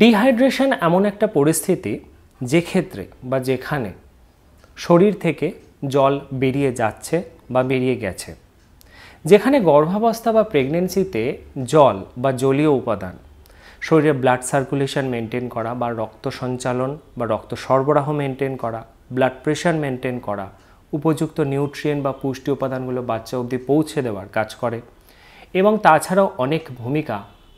dehydration এমন একটা পরিস্থিতি যে ক্ষেত্রে বা যেখানে শরীর থেকে জল বেরিয়ে যাচ্ছে বা বেরিয়ে গেছে যেখানে গর্ভাবস্থা বা প্রেগনেন্সিতে জল বা জলীয় উপাদান শরীরে ব্লাড সার্কুলেশন মেনটেন করা বা রক্ত সঞ্চালন বা রক্ত সরবরাহ মেনটেন করা ব্লাড প্রেশার মেনটেন করা উপযুক্ত নিউট্রিয়েন বা পুষ্টি উপাদানগুলো বাচ্চা অবধি পৌঁছে দেওয়ার কাজ করে এবং তাছাড়াও অনেক ভূমিকা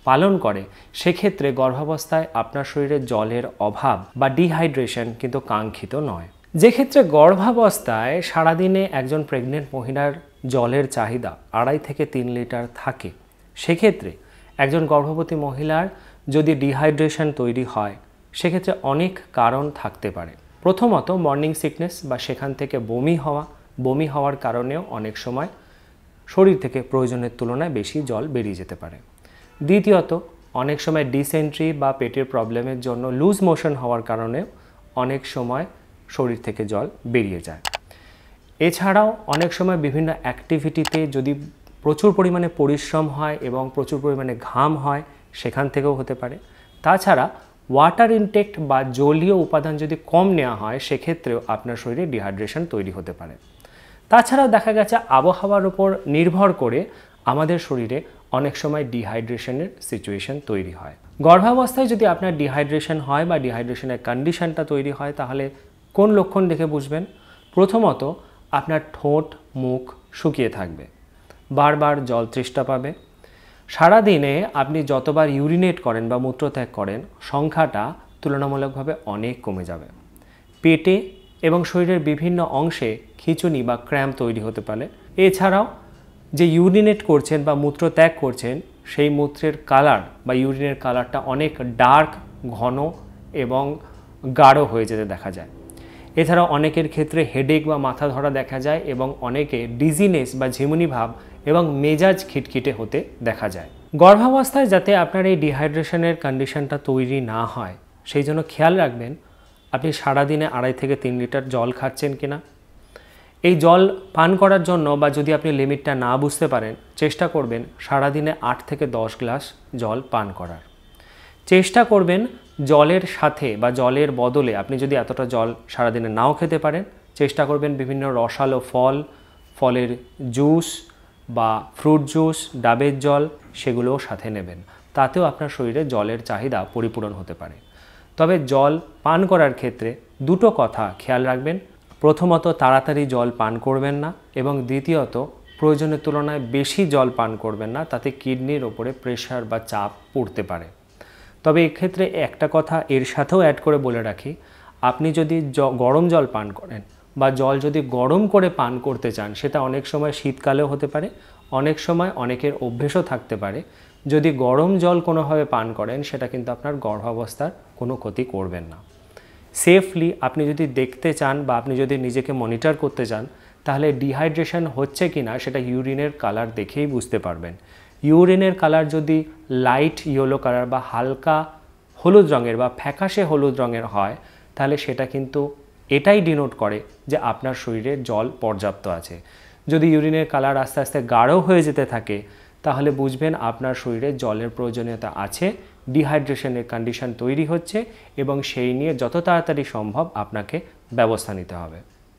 পালন করে সেক্ষেত্রে গর্ভাবস্থায় আপনার শরীরে জলের অভাব বা ডিহাইড্রেশন কিন্তু কাঙ্ক্ষিত নয় যে ক্ষেত্রে গর্ভাবস্থায় সারাদিনে একজন প্রেগনেন্ট মহিলার জলের চাহিদা আড়াই থেকে তিন লিটার থাকে সেক্ষেত্রে একজন গর্ভবতী মহিলার যদি ডিহাইড্রেশন তৈরি হয় সেক্ষেত্রে অনেক কারণ থাকতে পারে প্রথমত মর্নিং সিকনেস বা সেখান থেকে বমি হওয়া বমি হওয়ার কারণেও অনেক সময় শরীর থেকে প্রয়োজনের তুলনায় বেশি জল বেরিয়ে যেতে পারে দ্বিতীয়ত অনেক সময় ডিসেন্ট্রি বা পেটের প্রবলেমের জন্য লুজ মোশন হওয়ার কারণে অনেক সময় শরীর থেকে জল বেরিয়ে যায় এছাড়াও অনেক সময় বিভিন্ন অ্যাক্টিভিটিতে যদি প্রচুর পরিমাণে পরিশ্রম হয় এবং প্রচুর পরিমাণে ঘাম হয় সেখান থেকেও হতে পারে তাছাড়া ওয়াটার ইনটেক্ট বা জলীয় উপাদান যদি কম নেওয়া হয় সেক্ষেত্রেও আপনার শরীরে ডিহাইড্রেশন তৈরি হতে পারে তাছাড়াও দেখা গেছে আবহাওয়ার উপর নির্ভর করে আমাদের শরীরে অনেক সময় ডিহাইড্রেশনের সিচুয়েশন তৈরি হয় গর্ভাবস্থায় যদি আপনার ডিহাইড্রেশন হয় বা ডিহাইড্রেশনের কন্ডিশনটা তৈরি হয় তাহলে কোন লক্ষণ দেখে বুঝবেন প্রথমত আপনার ঠোঁট মুখ শুকিয়ে থাকবে বারবার জল তৃষ্ঠা পাবে সারাদিনে আপনি যতবার ইউরিনেট করেন বা মূত্রত্যাগ করেন সংখ্যাটা তুলনামূলকভাবে অনেক কমে যাবে পেটে এবং শরীরের বিভিন্ন অংশে খিচুনি বা ক্র্যাম্প তৈরি হতে পারে এছাড়াও যে ইউরিনেট করছেন বা মূত্র ত্যাগ করছেন সেই মূত্রের কালার বা ইউরিনের কালারটা অনেক ডার্ক ঘন এবং গাঢ় হয়ে যেতে দেখা যায় এছাড়া অনেকের ক্ষেত্রে হেডেক বা মাথা ধরা দেখা যায় এবং অনেকে ডিজিনেস বা ঝিমুনি ভাব এবং মেজাজ খিটখিটে হতে দেখা যায় গর্ভাবস্থায় যাতে আপনার এই ডিহাইড্রেশনের কন্ডিশনটা তৈরি না হয় সেই জন্য খেয়াল রাখবেন আপনি সারাদিনে আড়াই থেকে তিন লিটার জল খাচ্ছেন কিনা এই জল পান করার জন্য বা যদি আপনি লিমিটটা না বুঝতে পারেন চেষ্টা করবেন সারাদিনে আট থেকে দশ গ্লাস জল পান করার চেষ্টা করবেন জলের সাথে বা জলের বদলে আপনি যদি এতটা জল সারাদিনে নাও খেতে পারেন চেষ্টা করবেন বিভিন্ন রসালো ফল ফলের জুস বা ফ্রুট জুস ডাবের জল সেগুলোও সাথে নেবেন তাতেও আপনার শরীরে জলের চাহিদা পরিপূরণ হতে পারে তবে জল পান করার ক্ষেত্রে দুটো কথা খেয়াল রাখবেন প্রথমত তাড়াতাড়ি জল পান করবেন না এবং দ্বিতীয়ত প্রয়োজনের তুলনায় বেশি জল পান করবেন না তাতে কিডনির ওপরে প্রেশার বা চাপ পড়তে পারে তবে এক্ষেত্রে একটা কথা এর সাথেও অ্যাড করে বলে রাখি আপনি যদি গরম জল পান করেন বা জল যদি গরম করে পান করতে চান সেটা অনেক সময় শীতকালেও হতে পারে অনেক সময় অনেকের অভ্যেসও থাকতে পারে যদি গরম জল কোনোভাবে পান করেন সেটা কিন্তু আপনার গর্ভাবস্থার কোনো ক্ষতি করবেন না সেফলি আপনি যদি দেখতে চান বা আপনি যদি নিজেকে মনিটর করতে চান তাহলে ডিহাইড্রেশন হচ্ছে কি না সেটা ইউরিনের কালার দেখেই বুঝতে পারবেন ইউরিনের কালার যদি লাইট ইয়েলো কালার বা হালকা হলুদ রঙের বা ফ্যাকাশে হলুদ রঙের হয় তাহলে সেটা কিন্তু এটাই ডিনোট করে যে আপনার শরীরে জল পর্যাপ্ত আছে যদি ইউরিনের কালার আস্তে আস্তে গাঢ় হয়ে যেতে থাকে তাহলে বুঝবেন আপনার শরীরে জলের প্রয়োজনীয়তা আছে ডিহাইড্রেশনের কন্ডিশন তৈরি হচ্ছে এবং সেই নিয়ে যত তাড়াতাড়ি সম্ভব আপনাকে ব্যবস্থা নিতে হবে